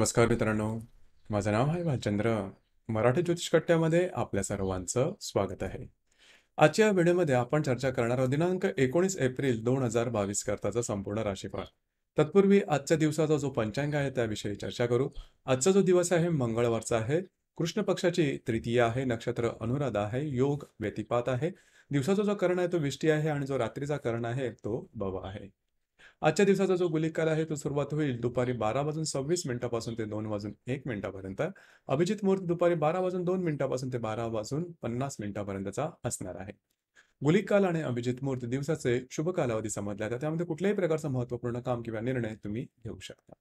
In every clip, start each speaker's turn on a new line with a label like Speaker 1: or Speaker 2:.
Speaker 1: नमस्कार मित्रांनो माझं नाव आहे भालचंद्र मराठी ज्योतिष कट्ट्यामध्ये आपल्या सर्वांचं स्वागत आहे आजच्या व्हिडिओमध्ये आपण चर्चा करणार आहोत दिनांक एकोणीस एप्रिल दोन हजार बावीस करताचा संपूर्ण राशीफळ तत्पूर्वी आजच्या दिवसाचा जो पंचांग आहे त्याविषयी चर्चा करू आजचा जो दिवस आहे मंगळवारचा आहे कृष्ण पक्षाची तृतीय आहे नक्षत्र अनुराधा आहे योग व्यतिपात आहे दिवसाचा जो कर्ण आहे तो विष्टी आहे आणि जो रात्रीचा कर्ण आहे तो बवा आहे आजच्या दिवसाचा जो गुलिकार आहे तो सुरुवात होईल दुपारी बारा वाजून सव्वीस मिनिटापासून ते दोन वाजून एक मिनिटापर्यंत अभिजित मुहूर्त दुपारी बारा वाजून दोन मिनिटापासून ते बारा वाजून पन्नास मिनिटापर्यंतचा असणार आहे गुलिक काल आणि अभिजित मुहूर्त दिवसाचे शुभ कालावधी समजले जातात त्यामध्ये कुठल्याही प्रकारचं महत्वपूर्ण काम किंवा निर्णय तुम्ही घेऊ शकता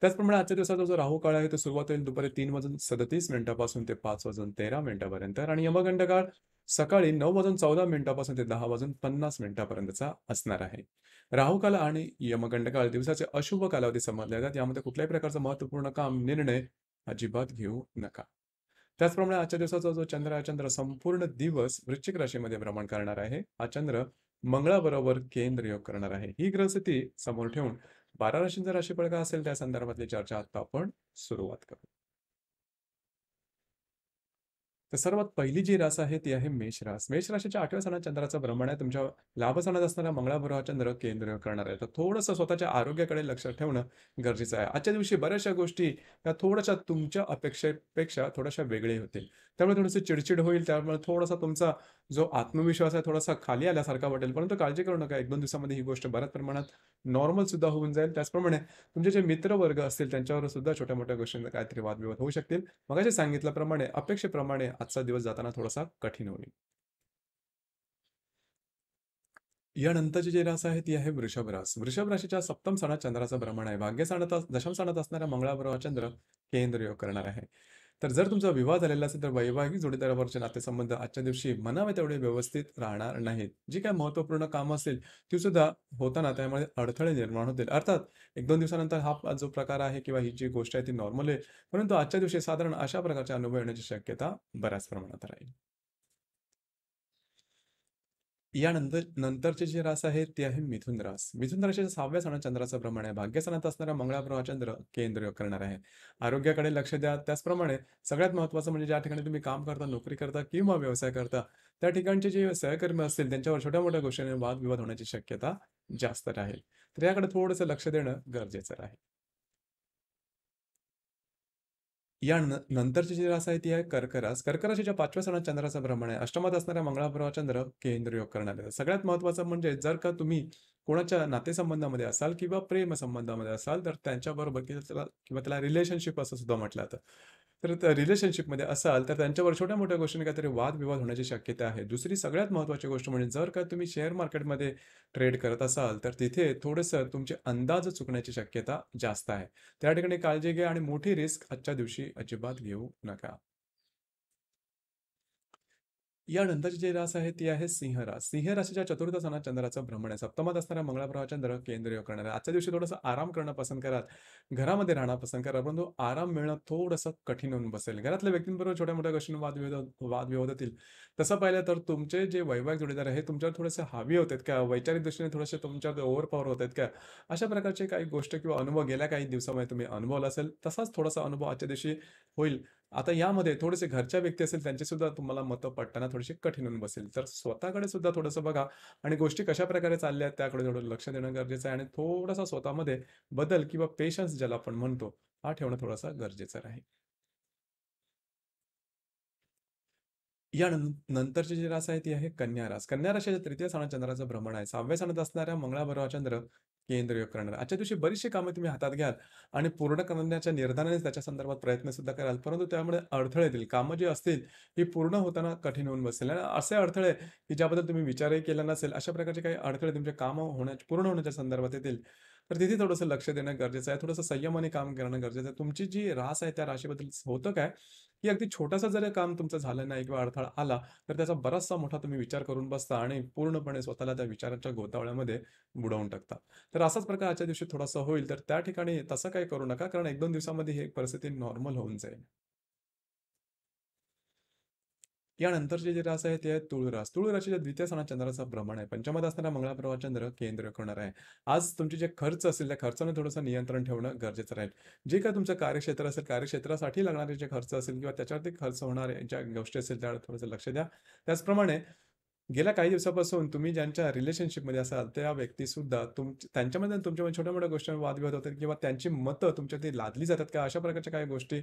Speaker 1: त्याचप्रमाणे आजच्या दिवसाचा जो राहू काळ आहे तो सुरुवात होईल दुपारी तीन वाजून सदतीस मिनिटापासून ते पाच वाजून तेरा मिनिटापर्यंत आणि यमगंड काळ सकाळी नऊ वाजून चौदा मिनिटापासून ते दहा वाजून पन्नास मिनिटापर्यंतचा असणार आहे राहुकाल आणि यमगंडकाळ दिवसाचे अशुभ कालावधी समजले जातात यामध्ये कुठल्याही प्रकारचं महत्वपूर्ण काम निर्णय अजिबात घेऊ नका त्याचप्रमाणे आजच्या दिवसाचा जो चंद्र हा चंद्र संपूर्ण दिवस वृश्चिक राशीमध्ये भ्रमण करणार आहे हा चंद्र मंगळाबरोबर केंद्र योग करणार आहे ही ग्रहस्थिती समोर ठेवून बारा राशींचा राशीफळ का असेल त्या संदर्भातली चर्चा आता आपण सुरुवात करू तर सर्वात पहिली जी रास आहे ती आहे मेषरास मेष आठव्या सणात चंद्राचा भ्रमण आहे तुमच्या लाभ सणात असणारा मंगळाभुराव चंद्र केंद्र करणार आहे तर थोडंसं स्वतःच्या आरोग्याकडे लक्ष ठेवणं गरजेचं आहे आजच्या दिवशी बऱ्याचशा गोष्टी या थोड्याशा तुमच्या अपेक्षेपेक्षा थोड्याशा वेगळे होतील त्यामुळे थोडंसं चिडचिड होईल त्यामुळे थोडासा तुमचा जो आत्मविश्वास आहे थोडासा खाली आल्यासारखा वाटेल परंतु काळजी करू नका एक दोन दिवसामध्ये ही गोष्ट बऱ्याच प्रमाणात नॉर्मल सुद्धा होऊन जाईल त्याचप्रमाणे तुमचे जे मित्रवर्ग असतील त्यांच्यावर सुद्धा छोट्या मोठ्या गोष्टींचा काहीतरी वादविवाद होऊ शकतील मगाशी सांगितल्याप्रमाणे अपेक्षेप्रमाणे आजचा दिवस जाताना थोडासा कठीण होईल यानंतरची जी रास आहे ती आहे वृषभ रास वृषभ राशीच्या सप्तम सणात चंद्राचा भ्रमण आहे भाग्य सणात दशम सणात असणाऱ्या मंगळाबरोबर चंद्र केंद्र योग करणार आहे तर जर तुमचा विवाह झालेला असेल तर वैवाहिक जोडीदारावरचे नातेसंबंध आजच्या दिवशी म्हणावे तेवढे व्यवस्थित राहणार नाहीत जी काय महत्त्वपूर्ण कामं असेल ती सुद्धा होताना त्यामुळे अडथळे निर्माण होतील अर्थात एक दोन दिवसानंतर हा जो प्रकार आहे किंवा ही जी गोष्ट आहे ती नॉर्मल आहे परंतु आजच्या दिवशी साधारण अशा प्रकारचे अनुभव येण्याची शक्यता बऱ्याच प्रमाणात राहील यानंतर नंतरचे जे रास आहे ते आहे मिथुन रास मिथुन राशीच्या सहाव्या सणात चंद्राचं प्रमाण आहे भाग्यसणात असणारा मंगळाप्रभा चंद्र केंद्र करणार आहे आरोग्याकडे लक्ष द्या त्याचप्रमाणे सगळ्यात महत्वाचं म्हणजे ज्या ठिकाणी तुम्ही काम करता नोकरी करता किंवा व्यवसाय करता त्या ठिकाणचे जे सहकर्मी असतील त्यांच्यावर छोट्या मोठ्या गोष्टीने वादविवाद होण्याची शक्यता जास्त राहील तर याकडे थोडंसं लक्ष देणं गरजेचं राहील या नंतरची जी रास आहे ती आहे कर्करास कर्कराशीच्या पाचव्या सणात चंद्राचं भ्रमण आहे अष्टमात असणाऱ्या मंगळाबरोबर चंद्र केंद्र योग करणार आहे सगळ्यात महत्वाचं म्हणजे जर का तुम्ही कोणाच्या नातेसंबंधामध्ये असाल किंवा प्रेम संबंधामध्ये असाल तर त्यांच्याबरोबर किंवा किंवा त्याला रिलेशनशिप असं सुद्धा म्हटलं जातं तर त्या रिलेशनशिपमध्ये असाल तर त्यांच्यावर छोट्या मोठ्या गोष्टी काहीतरी वादविवाद होण्याची शक्यता आहे दुसरी सगळ्यात महत्त्वाची गोष्ट म्हणजे जर का तुम्ही शेअर मार्केटमध्ये ट्रेड करत असाल तर तिथे थोडंसं तुमचे अंदाज चुकण्याची शक्यता जास्त आहे त्या ठिकाणी काळजी घ्या आणि मोठी रिस्क आजच्या दिवशी अजिबात घेऊ नका यानंतरचे जे रास आहे ती आहे सिंहरास सिंह राशीच्या चतुर्थ सणात चंद्राचं भ्रमण आहे सप्तमात असणारा मंगळाप्रहा चंद्र केंद्रीय करणार आहे आजच्या दिवशी थोडंसं आराम करणं पसंत करा घरामध्ये राहणं पसंत करा परंतु आराम मिळणं थोडंसं कठीण होऊन बसेल घरातल्या व्यक्तींबरोबर छोट्या मोठ्या गोष्टी वादविवाद वादविवाद होतील तसं पाहिलं तर तुमचे जे वैवाहिक जोडीदार आहे तुमच्यावर थोडेसे हावी होतात का वैचारिक दृष्टीने थोडेसे तुमच्यावर ओव्हर पॉवर होत आहेत का अशा प्रकारचे काही गोष्ट किंवा अनुभव गेल्या काही दिवसामध्ये तुम्ही अनुभव असेल तसाच थोडासा अनुभव आजच्या दिवशी होईल आता यामध्ये थोडेसे घरच्या व्यक्ती असेल त्यांचे सुद्धा तुम्हाला मतं पटताना थोडीशी कठीण होऊन बसेल तर स्वतःकडे सुद्धा थोडस बघा आणि गोष्टी कशा प्रकारे चालल्या आहेत त्याकडे थोडं लक्ष देणं गरजेचं आहे आणि थोडासा स्वतःमध्ये बदल किंवा पेशन्स ज्याला आपण म्हणतो हा ठेवणं थोडासा गरजेचं राहील या नंतरची जी रास आहे ती आहे कन्या रास कन्या राशीच्या तृतीय स्थानात चंद्राचं भ्रमण आहे सहाव्या स्थानात असणाऱ्या मंगळाबरोबर चंद्र केंद्र योग करणार आजच्या दिवशी बरीचशी कामं तुम्ही हातात घ्याल आणि पूर्ण करण्याच्या निर्धाराने त्याच्या संदर्भात प्रयत्न सुद्धा कराल परंतु त्यामुळे अडथळे येतील कामं जी असतील ही पूर्ण होताना कठीण होऊन बसेल आणि असे अडथळे की ज्याबद्दल तुम्ही विचारही केला नसेल अशा प्रकारचे काही अडथळे तुमचे कामं होण्या पूर्ण होण्याच्या संदर्भात येतील तर तिथे थोडंसं लक्ष देणं गरजेचं आहे थोडंसं संयमाने काम करणं गरजेचं आहे तुमची जी रास आहे त्या राशीबद्दल होतं काय की अगदी छोटासा जर काम तुमचं झालं नाही किंवा अडथळा आला तर त्याचा बराचसा मोठा तुम्ही विचार करून बसता आणि पूर्णपणे स्वतःला त्या विचाराच्या गोतावळ्यामध्ये बुडवून टाकता तर असाच प्रकार आजच्या दिवशी थोडासा होईल तर त्या ठिकाणी तसं काही करू नका कारण एक दोन दिवसामध्ये ही परिस्थिती नॉर्मल होऊन जाईल यानंतरचे जे रास आहे ते आहे तुळरास तुळराशीच्या द्वितीय सणा चंद्राचा भ्रमण आहे पंचमात असताना मंगळाप्रभा चंद्र केंद्र करणार आहे आज तुमचे जे खर्च असेल त्या खर्चाने थोडंसं नियंत्रण ठेवणं गरजेचं राहील जे काय तुमचं कार्यक्षेत्र असेल कार्यक्षेत्रासाठी लागणारे जे खर्च असेल किंवा त्याच्यावरती खर्च होणारे ज्या गोष्टी असेल त्यावर थोडंसं लक्ष द्या त्याचप्रमाणे गेल्या काही दिवसापासून तुम्ही ज्यांच्या रिलेशनशिपमध्ये असाल त्या व्यक्तीसुद्धा तुम त्यांच्यामध्ये तुमच्यामध्ये छोट्या मोठ्या वाद वादविवाद होतात किंवा त्यांची मतं तुमच्या ते लादली जातात का अशा प्रकारच्या काही गोष्टी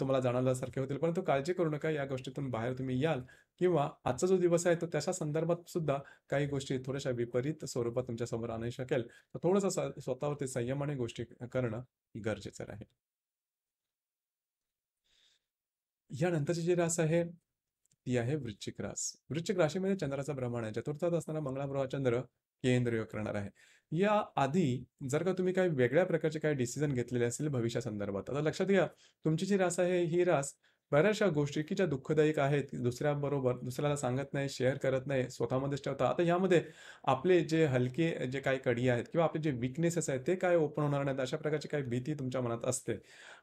Speaker 1: तुम्हाला जाणवल्यासारखे होतील परंतु काळजी करू नका या गोष्टीतून बाहेर तुम्ही याल किंवा आजचा जो दिवस आहे तो त्याच्या संदर्भात सुद्धा काही गोष्टी थोड्याशा विपरीत स्वरूपात तुमच्या समोर आणू शकेल तर थोडंसं स्वतःवरती आणि गोष्टी करणं गरजेचं राहील यानंतरची जी रास आहे ती आहे वृश्चिक रास वृश्चिक राशीमध्ये चंद्राचं भ्रमण आहे चतुर्थात असताना मंगळाप्रवाह चंद्र केंद्र करणार आहे या आधी जर का तुम्ही काही वेगळ्या प्रकारचे काही डिसिजन घेतलेले असतील भविष्यासंदर्भात आता लक्षात घ्या तुमची जी रास आहे ही रास बऱ्याचशा गोष्टी की ज्या दुःखदायक आहेत दुसऱ्याबरोबर दुसऱ्याला सांगत नाही शेअर करत नाही स्वतःमध्येच ठेवतात आता यामध्ये आपले जे हलके जे काही कडी आहेत किंवा आपले जे विकनेसेस आहेत ते काय ओपन होणार नाहीत अशा प्रकारची काही भीती तुमच्या मनात असते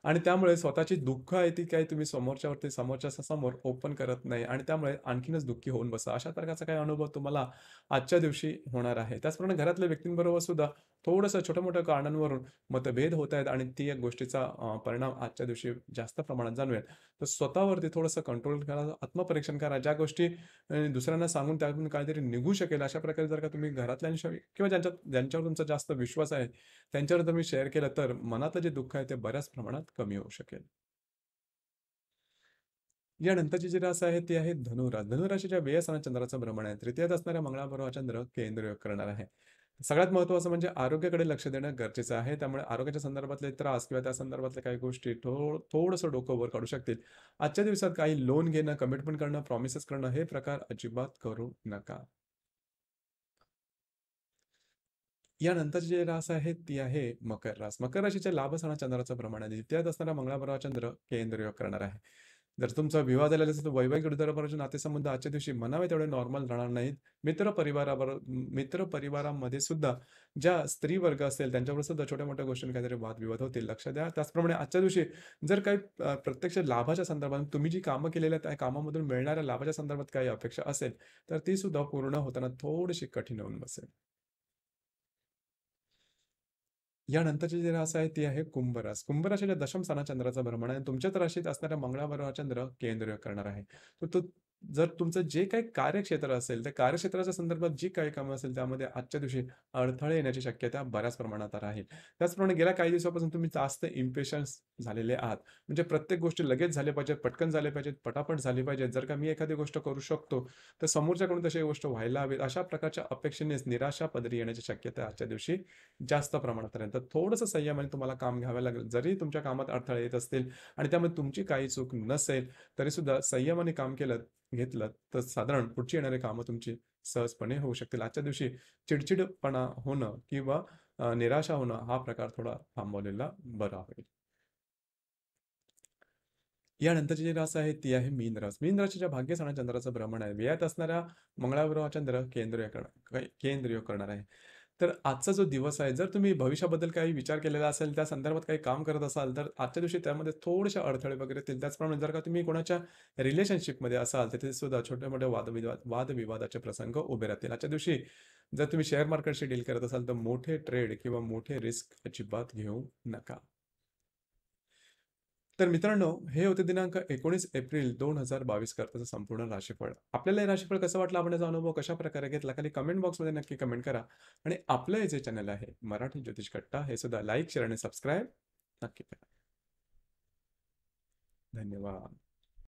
Speaker 1: आणि त्यामुळे स्वतःची दुःख आहे ती काही तुम्ही समोरच्यावरती समोरच्या समोर ओपन करत नाही आणि त्यामुळे आणखीनच दुःखी होऊन बसा अशा प्रकारचा काही अनुभव तुम्हाला आजच्या दिवशी होणार आहे त्याचप्रमाणे घरातल्या व्यक्तींबरोबर सुद्धा थोडंसं छोट्या मोठ्या कारणांवरून मतभेद होत आहेत आणि ती एक गोष्टीचा परिणाम आजच्या दिवशी जास्त प्रमाणात जाणवेल तर स्वतःवरती थोडंसं कंट्रोल करा आत्मपरीक्षण करा ज्या गोष्टी दुसऱ्यांना सांगून त्यातून काहीतरी निघू शकेल अशा प्रकारे जर का तुम्ही घरातल्यांशी किंवा ज्यांच्या ज्यांच्यावर तुमचा जास्त विश्वास आहे त्यांच्यावर तुम्ही शेअर केलं तर मनातलं जे दुःख आहे ते बऱ्याच प्रमाणात कमी होऊ शकेल यानंतरची जी रास आहे ती आहे धनुरास धनुराशीच्या वेयस आणि चंद्राचं भ्रमण आहे तृतीयात असणाऱ्या मंगळाबरोबर चंद्र केंद्र करणार आहे सगळ्यात महत्वाचं म्हणजे आरोग्याकडे लक्ष देणं गरजेचं आहे त्यामुळे आरोग्याच्या संदर्भातले त्रास किंवा त्या संदर्भातल्या काही गोष्टी थोडस थोडंसं डोकं वर काढू शकतील आजच्या दिवसात काही लोन घेणं कमिटमेंट करणं प्रॉमिसेस करणं हे प्रकार अजिबात करू नका यानंतर जे रास आहे ती आहे मकर रास मकर राशीच्या लाभ सणा चंद्राचं प्रमाण आहे त्यात असणारा मंगळाबरोबर चंद्र केंद्रयोग करणार आहे जर तुमचा विवाह झालेला असेल तर वैवाहिक नाते नातेसंबंध आजच्या दिवशी मनावे तेवढे नॉर्मल राहणार नाहीत मित्र मित्रपरिवारामध्ये मित्र सुद्धा ज्या स्त्री वर्ग असेल त्यांच्यावर सुद्धा छोट्या मोठ्या गोष्टी काहीतरी वादविवाद होतील लक्ष द्या त्याचप्रमाणे आजच्या दिवशी जर काही प्रत्यक्ष लाभाच्या संदर्भात तुम्ही जी कामं केलेल्या त्या कामामधून मिळणाऱ्या लाभाच्या संदर्भात काही अपेक्षा असेल तर ती सुद्धा पूर्ण होताना थोडीशी कठीण होऊन बसेल यानंतरची जी रास आहे ती आहे कुंभरास कुंभराशीच्या दशम स्थानात चंद्राचा भ्रमण आहे तुमच्याच राशीत असणाऱ्या मंगळावर चंद्र केंद्र करणार आहे तो जर तुमचं जे काही कार्यक्षेत्र असेल त्या कार्यक्षेत्राच्या संदर्भात जी काही कामं असेल त्यामध्ये आजच्या दिवशी अडथळे येण्याची शक्यता बऱ्याच प्रमाणात राहील त्याचप्रमाणे गेल्या काही दिवसापासून तुम्ही जास्त इम्पेशन्स झालेले आहात म्हणजे प्रत्येक गोष्टी लगेच झाले पाहिजेत पटकन झाले पाहिजेत पटापट झाले पाहिजेत जर का मी एखादी गोष्ट करू शकतो तर समोरच्याकडून तशी गोष्ट व्हायला हवी अशा प्रकारच्या अपेक्षेनेच निराशा पदरी येण्याची शक्यता आजच्या दिवशी जास्त प्रमाणात राहील तर थोडंसं संयमाने तुम्हाला काम घ्यावं लागेल जरी तुमच्या कामात अडथळे येत असतील आणि त्यामध्ये तुमची काही चूक नसेल तरी सुद्धा संयमाने काम केलं घेतलं तर साधारण पुढची येणारे कामं तुमची सहजपणे होऊ शकतील आजच्या दिवशी चिडचिडपणा होणं किंवा निराशा होणं हा प्रकार थोडा थांबवलेला बरा होईल यानंतरची जी रास आहे ती आहे मीन रास मीन राशीच्या भाग्यस्थाना चंद्राचं भ्रमण आहे व्ययात असणाऱ्या मंगळावर चंद्र केंद्रीय केंद्रीय करणार आहे तर आजचा जो दिवस आहे जर तुम्ही भविष्याबद्दल काही विचार केलेला असेल त्या संदर्भात काही काम करत असाल तर आजच्या दिवशी त्यामध्ये थोडेसे अडथळे वगैरे येतील त्याचप्रमाणे जर का तुम्ही कोणाच्या रिलेशनशिपमध्ये असाल तिथे सुद्धा छोटे मोठे वादविवाद वादविवादाचे प्रसंग उभे राहतील आजच्या दिवशी जर तुम्ही शेअर मार्केटशी डील करत असाल तर मोठे ट्रेड किंवा मोठे रिस्क अजिबात घेऊ नका तर मित्रांनो हे होते दिनांक एकोणीस एप्रिल दोन हजार बावीस करताचं संपूर्ण राशीफळ आपल्याला हे राशीफळ कसं वाटलं आपण याचा अनुभव कशा प्रकारे घेतला खाली कमेंट बॉक्समध्ये नक्की कमेंट करा आणि आपलं हे जे चॅनल आहे मराठी ज्योतिष कट्टा हे सुद्धा लाईक शेअर आणि सबस्क्राईब नक्की करा धन्यवाद